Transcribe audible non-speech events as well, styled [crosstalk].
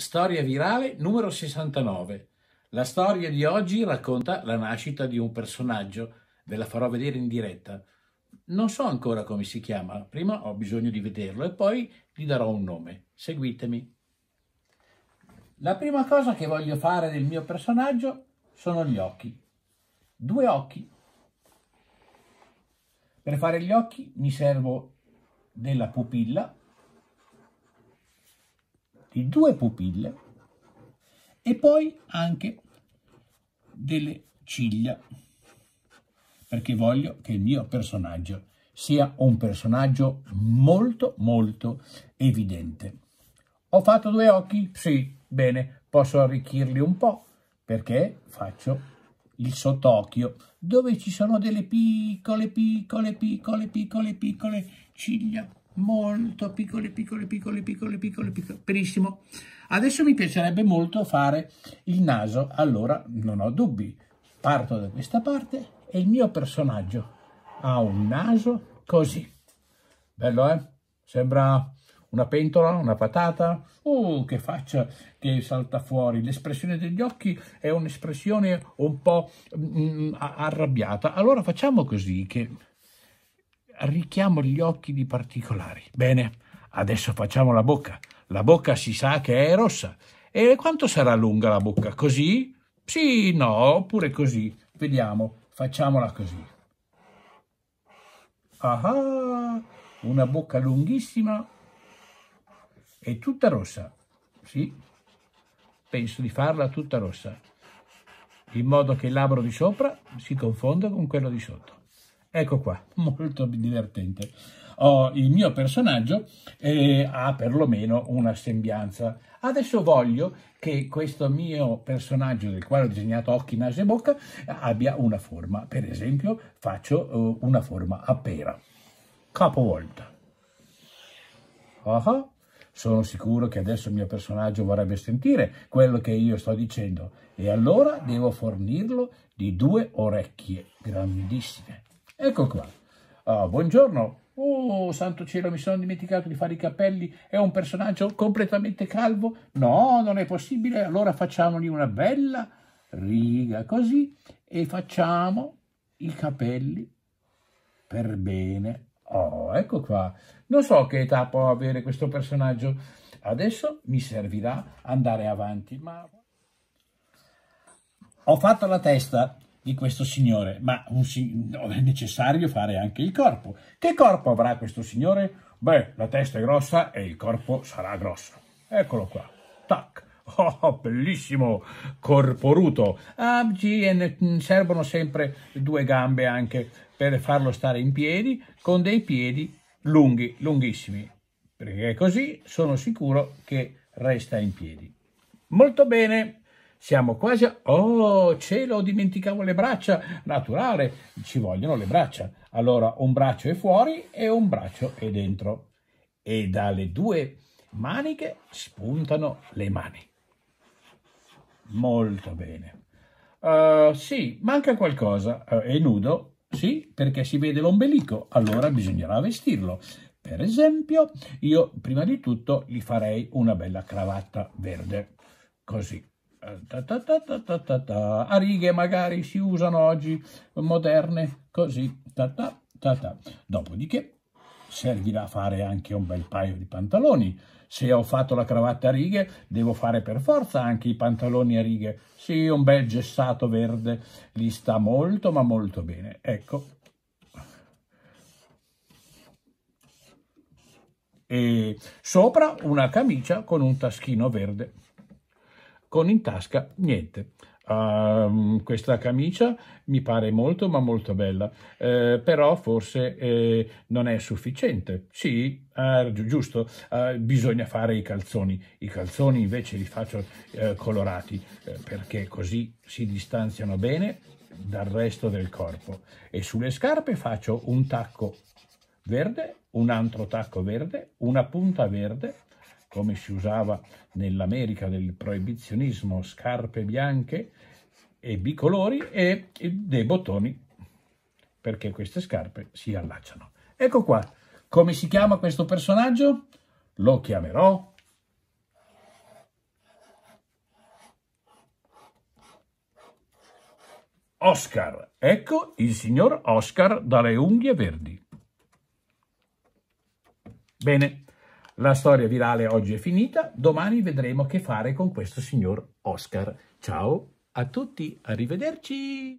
Storia virale numero 69. La storia di oggi racconta la nascita di un personaggio, ve la farò vedere in diretta. Non so ancora come si chiama, prima ho bisogno di vederlo e poi gli darò un nome. Seguitemi. La prima cosa che voglio fare del mio personaggio sono gli occhi. Due occhi. Per fare gli occhi mi servo della pupilla di due pupille e poi anche delle ciglia, perché voglio che il mio personaggio sia un personaggio molto molto evidente. Ho fatto due occhi? Sì, bene, posso arricchirli un po' perché faccio il sottocchio dove ci sono delle piccole piccole piccole piccole piccole ciglia molto piccoli, piccoli, piccoli, piccoli, piccoli, piccole, benissimo. Adesso mi piacerebbe molto fare il naso, allora non ho dubbi, parto da questa parte e il mio personaggio ha un naso così. Bello, eh? Sembra una pentola, una patata, uh, che faccia che salta fuori, l'espressione degli occhi è un'espressione un po' mm, arrabbiata. Allora facciamo così che richiamo gli occhi di particolari. Bene, adesso facciamo la bocca. La bocca si sa che è rossa. E quanto sarà lunga la bocca? Così? Sì, no, oppure così. Vediamo, facciamola così. Ah, una bocca lunghissima e tutta rossa. Sì, penso di farla tutta rossa, in modo che il labbro di sopra si confonda con quello di sotto. Ecco qua, molto divertente. Oh, il mio personaggio eh, ha perlomeno una sembianza. Adesso voglio che questo mio personaggio, del quale ho disegnato occhi, naso e bocca, abbia una forma. Per esempio, faccio eh, una forma a pera. Capovolta. Ah, ah. Sono sicuro che adesso il mio personaggio vorrebbe sentire quello che io sto dicendo e allora devo fornirlo di due orecchie grandissime Ecco qua. Oh, buongiorno. Oh, santo cielo, mi sono dimenticato di fare i capelli. È un personaggio completamente calvo? No, non è possibile. Allora facciamogli una bella riga così e facciamo i capelli per bene. Oh, ecco qua. Non so che età può avere questo personaggio. Adesso mi servirà andare avanti, ma... Ho fatto la testa, di questo signore, ma sig- no, è necessario fare anche il corpo. Che corpo avrà questo signore? Beh, la testa è grossa e il corpo sarà grosso. Eccolo qua. Tac. [laughs] Oh, bellissimo, corporuto. Ah, GN, mm, servono sempre due gambe anche per farlo stare in piedi, con dei piedi lunghi, lunghissimi. Perché così sono sicuro che resta in piedi. Molto bene. Siamo quasi a... Oh, cielo, dimenticavo le braccia! Naturale, ci vogliono le braccia. Allora, un braccio è fuori e un braccio è dentro. E dalle due maniche spuntano le mani. Molto bene. Uh, sì, manca qualcosa. Uh, è nudo? Sì, perché si vede l'ombelico. Allora bisognerà vestirlo. Per esempio, io prima di tutto gli farei una bella cravatta verde, così a righe magari si usano oggi moderne così dopodiché servirà fare anche un bel paio di pantaloni se ho fatto la cravatta a righe devo fare per forza anche i pantaloni a righe sì un bel gessato verde gli sta molto ma molto bene ecco e sopra una camicia con un taschino verde con in tasca niente. Uh, questa camicia mi pare molto ma molto bella, uh, però forse uh, non è sufficiente. Sì, eh, gi giusto, bisogna fare i calzoni. I calzoni invece li faccio colorati perché così si distanziano bene dal resto del corpo. E sulle scarpe faccio un tacco verde, un altro tacco verde, una punta verde come si usava nell'America del proibizionismo, scarpe bianche e bicolori e dei bottoni perché queste scarpe si allacciano. Ecco qua, come si chiama questo personaggio? Lo chiamerò Oscar. Ecco il signor Oscar dalle unghie verdi. Bene, la storia virale oggi è finita, domani vedremo che fare con questo signor Oscar. Ciao a tutti, arrivederci!